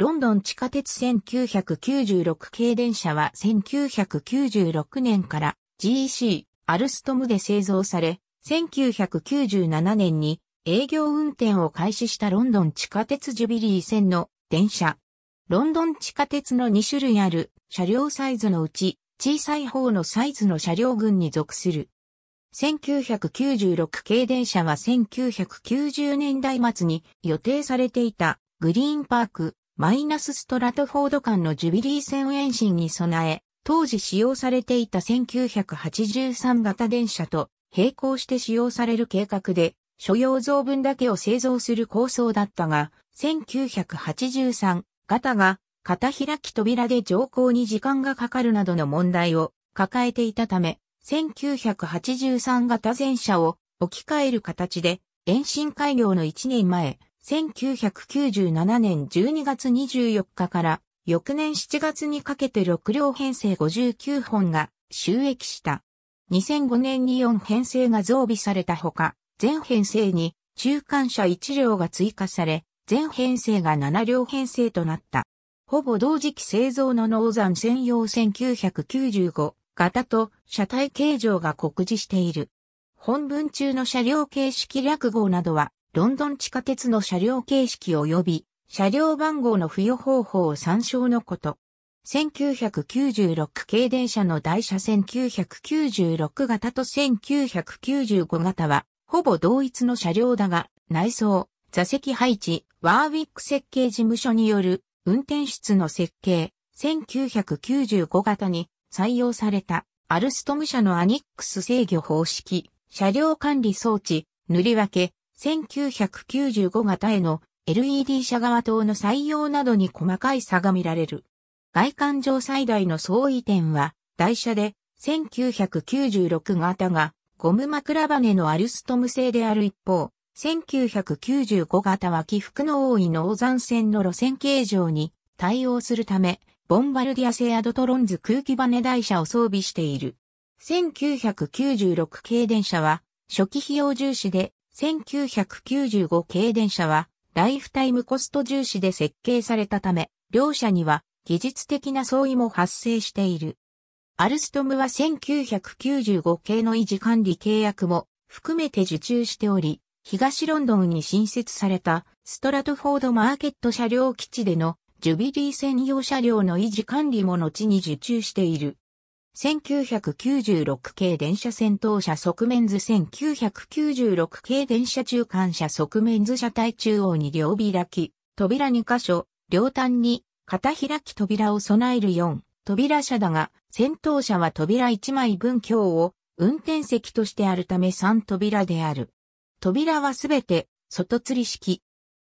ロンドン地下鉄1996系電車は1996年から GEC アルストムで製造され、1997年に営業運転を開始したロンドン地下鉄ジュビリー線の電車。ロンドン地下鉄の2種類ある車両サイズのうち小さい方のサイズの車両群に属する。1996系電車は1990年代末に予定されていたグリーンパークマイナスストラトフォード間のジュビリー線延伸に備え、当時使用されていた1983型電車と並行して使用される計画で、所要増分だけを製造する構想だったが、1983型が片開き扉で乗降に時間がかかるなどの問題を抱えていたため、1983型全車を置き換える形で、延伸開業の1年前、1997年12月24日から翌年7月にかけて6両編成59本が収益した。2005年に4編成が増備されたほか、全編成に中間車1両が追加され、全編成が7両編成となった。ほぼ同時期製造の農山専用1995型と車体形状が酷似している。本文中の車両形式略号などはロンドン地下鉄の車両形式及び車両番号の付与方法を参照のこと。1996系電車の台車1996型と1995型は、ほぼ同一の車両だが、内装、座席配置、ワーウィック設計事務所による運転室の設計、1995型に採用されたアルストム社のアニックス制御方式、車両管理装置、塗り分け、1995型への LED 車側等の採用などに細かい差が見られる。外観上最大の相違点は、台車で1996型がゴム枕羽のアルストム製である一方、1995型は起伏の多い農山線の路線形状に対応するため、ボンバルディア製アドトロンズ空気バネ台車を装備している。1996系電車は初期費用重視で1995系電車はライフタイムコスト重視で設計されたため、両社には技術的な相違も発生している。アルストムは1995系の維持管理契約も含めて受注しており、東ロンドンに新設されたストラトフォードマーケット車両基地でのジュビリー専用車両の維持管理も後に受注している。1996系電車先頭車側面図1996系電車中間車側面図車体中央に両開き、扉2箇所、両端に片開き扉を備える4扉車だが、先頭車は扉1枚分強を運転席としてあるため3扉である。扉はすべて外吊り式。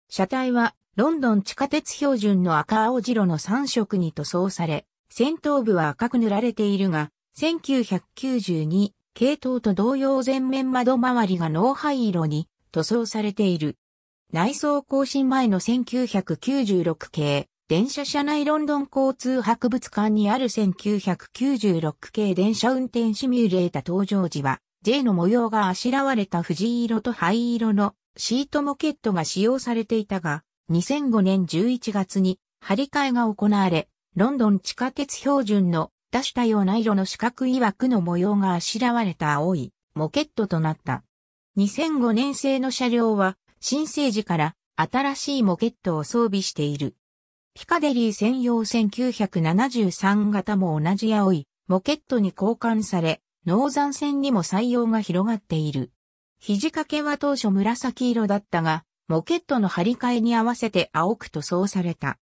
車体はロンドン地下鉄標準の赤青白の3色に塗装され、先頭部は赤く塗られているが、1992系統と同様全面窓周りが脳灰色に塗装されている。内装更新前の1996系電車車内ロンドン交通博物館にある1996系電車運転シミュレータ登場時は J の模様があしらわれた藤色と灰色のシートモケットが使用されていたが2005年11月に張り替えが行われロンドン地下鉄標準の出したような色の四角い枠の模様があしらわれた青いモケットとなった。2005年製の車両は新生児から新しいモケットを装備している。ピカデリー専用1973型も同じ青いモケットに交換され、ノーザン線にも採用が広がっている。肘掛けは当初紫色だったが、モケットの張り替えに合わせて青く塗装された。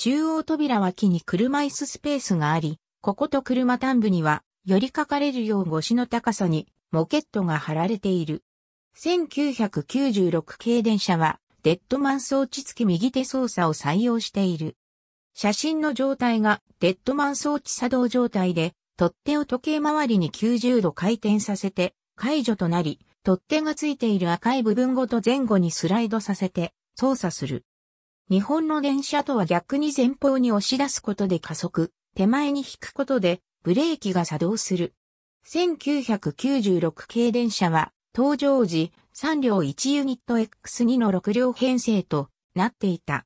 中央扉脇に車椅子スペースがあり、ここと車端部には、寄りかかれるよう腰の高さに、モケットが貼られている。1996系電車は、デッドマン装置付き右手操作を採用している。写真の状態がデッドマン装置作動状態で、取っ手を時計回りに90度回転させて、解除となり、取っ手がついている赤い部分ごと前後にスライドさせて操作する。日本の電車とは逆に前方に押し出すことで加速、手前に引くことでブレーキが作動する。1996系電車は、登場時3両1ユニット X2 の6両編成となっていた。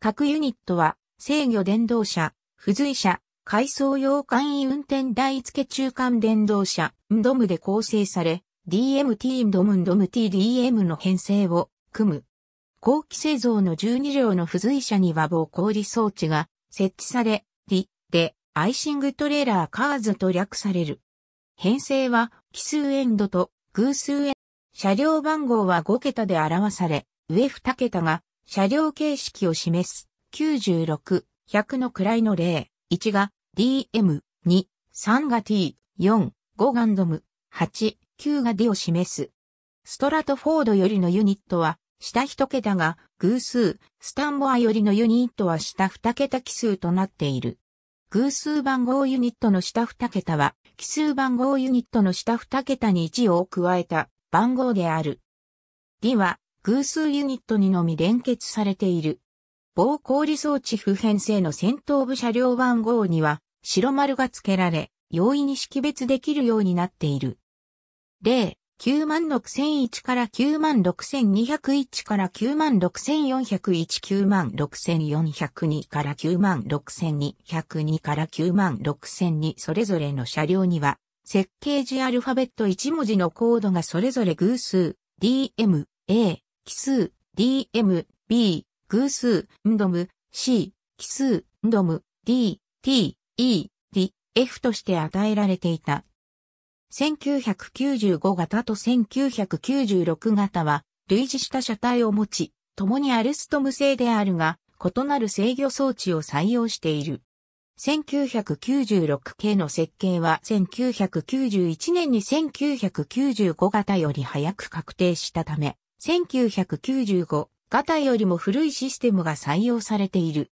各ユニットは制御電動車、付随車、回送用簡易運転台付中間電動車、ンドムで構成され、DMT ンドムンドム TDM の編成を組む。後期製造の12両の付随車には防氷装置が設置され、リ、で、アイシングトレーラーカーズと略される。編成は奇数エンドと偶数エンド。車両番号は5桁で表され、上2桁が車両形式を示す96、100の位の例、1が DM、2、3が T、4、5ガンドム、8、9が D を示す。ストラトフォードよりのユニットは下一桁が偶数、スタンボアよりのユニットは下二桁奇数となっている。偶数番号ユニットの下二桁は、奇数番号ユニットの下二桁に1を加えた番号である。D は、偶数ユニットにのみ連結されている。棒氷理装置普遍性の先頭部車両番号には白丸が付けられ、容易に識別できるようになっている。96001から96201から96401 96402から96202から9 6 0 0 2それぞれの車両には設計時アルファベット1文字のコードがそれぞれ偶数 DM、A、奇数 DM、B、偶数ンドム C、奇数ンドム D、T、E、D、F として与えられていた。1995型と1996型は類似した車体を持ち、共にアルストム製であるが、異なる制御装置を採用している。1996系の設計は1991年に1995型より早く確定したため、1995型よりも古いシステムが採用されている。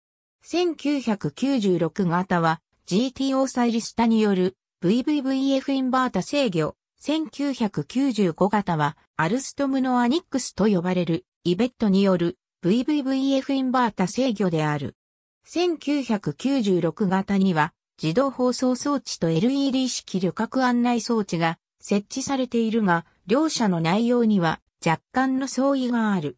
1996型は GTO サイリスタによる VVVF インバータ制御、1995型は、アルストムのアニックスと呼ばれる、イベットによる VVVF インバータ制御である。1996型には、自動放送装置と LED 式旅客案内装置が設置されているが、両者の内容には若干の相違がある。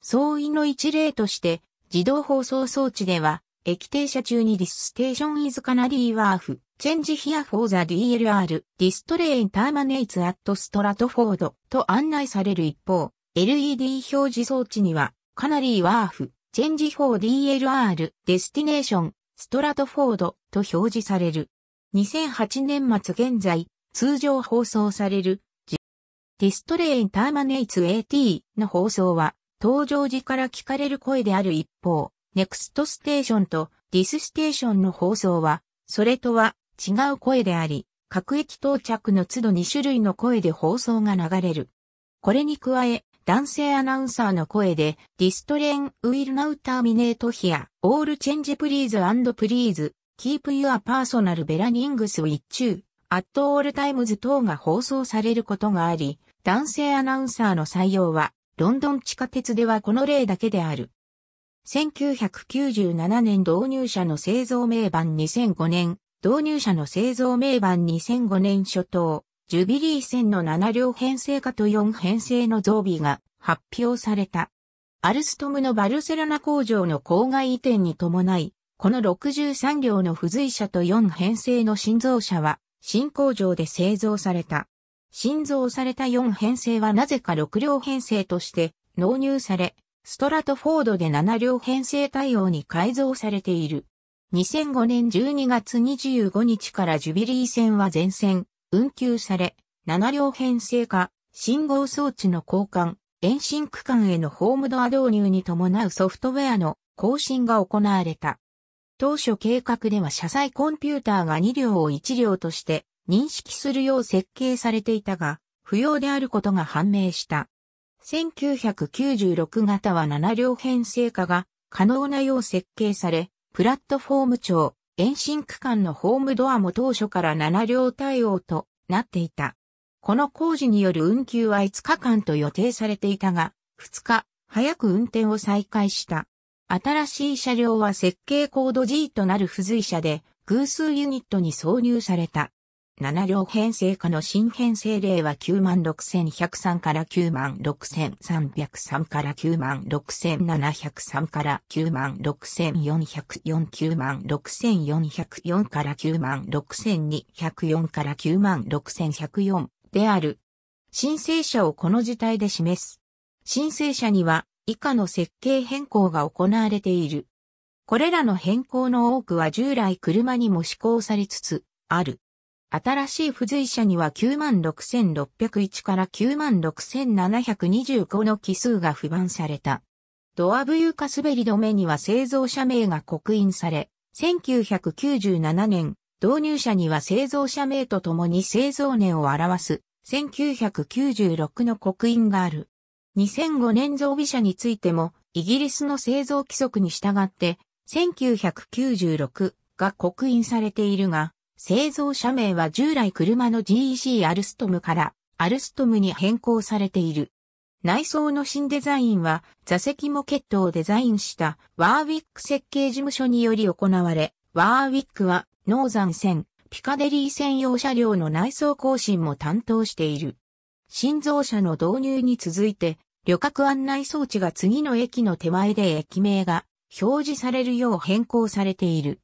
相違の一例として、自動放送装置では、液停車中にディスステーションイズカナリーワーフ、Change here for the DLR Display Terminates at Stratford と案内される一方、LED 表示装置には、カナリーワーフ、Change for DLR Destination Stratford と表示される。2008年末現在、通常放送される、Display Terminates AT の放送は、登場時から聞かれる声である一方、Next Station と This Station の放送は、それとは違う声であり、各駅到着の都度2種類の声で放送が流れる。これに加え、男性アナウンサーの声で、ディストレン、ウィルナウターミネートヒア、オールチェンジプリーズアンドプリーズ、キープユアパーソナルベラニングスウィッチュー、アットオールタイムズ等が放送されることがあり、男性アナウンサーの採用は、ロンドン地下鉄ではこの例だけである。1997年導入者の製造名板2005年、導入車の製造名板2005年初頭、ジュビリー線の7両編成化と4編成の増備が発表された。アルストムのバルセロナ工場の郊外移転に伴い、この63両の付随車と4編成の新造車は、新工場で製造された。新造された4編成はなぜか6両編成として納入され、ストラトフォードで7両編成対応に改造されている。2005年12月25日からジュビリー線は全線、運休され、7両編成化、信号装置の交換、延伸区間へのホームドア導入に伴うソフトウェアの更新が行われた。当初計画では車載コンピューターが2両を1両として認識するよう設計されていたが、不要であることが判明した。1996型は7両編成化が可能なよう設計され、プラットフォーム長、延伸区間のホームドアも当初から7両対応となっていた。この工事による運休は5日間と予定されていたが、2日、早く運転を再開した。新しい車両は設計コード G となる付随車で、偶数ユニットに挿入された。7両編成下の新編成例は96,103から96,303から96,703から96,404 96,404から96,204から96,104である。申請者をこの事態で示す。申請者には以下の設計変更が行われている。これらの変更の多くは従来車にも施行されつつある。新しい付随者には96,601から96,725の奇数が付番された。ドアブユーカ滑り止めには製造者名が刻印され、1997年、導入者には製造者名とともに製造年を表す、1996の刻印がある。2005年増備者についても、イギリスの製造規則に従って、1996が刻印されているが、製造者名は従来車の GEC アルストムからアルストムに変更されている。内装の新デザインは座席モケットをデザインしたワーウィック設計事務所により行われ、ワーウィックはノーザン線、ピカデリー専用車両の内装更新も担当している。新造車の導入に続いて、旅客案内装置が次の駅の手前で駅名が表示されるよう変更されている。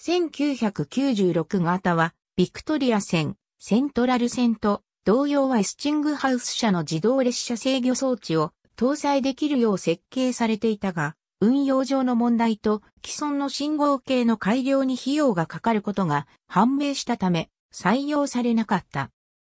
1996型は、ビクトリア線、セントラル線と、同様はエスチングハウス社の自動列車制御装置を搭載できるよう設計されていたが、運用上の問題と既存の信号系の改良に費用がかかることが判明したため採用されなかった。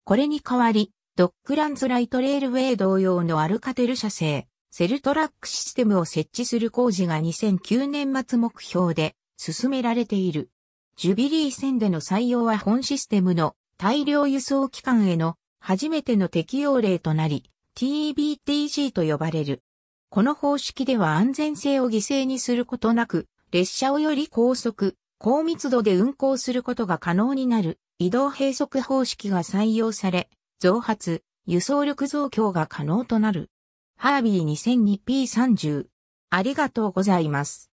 これに代わり、ドックランズライトレールウェイ同様のアルカテル社製、セルトラックシステムを設置する工事が2009年末目標で進められている。ジュビリー戦での採用は本システムの大量輸送機関への初めての適用例となり、TBTG と呼ばれる。この方式では安全性を犠牲にすることなく、列車をより高速、高密度で運行することが可能になる移動閉塞方式が採用され、増発、輸送力増強が可能となる。ハービー 2002P30。ありがとうございます。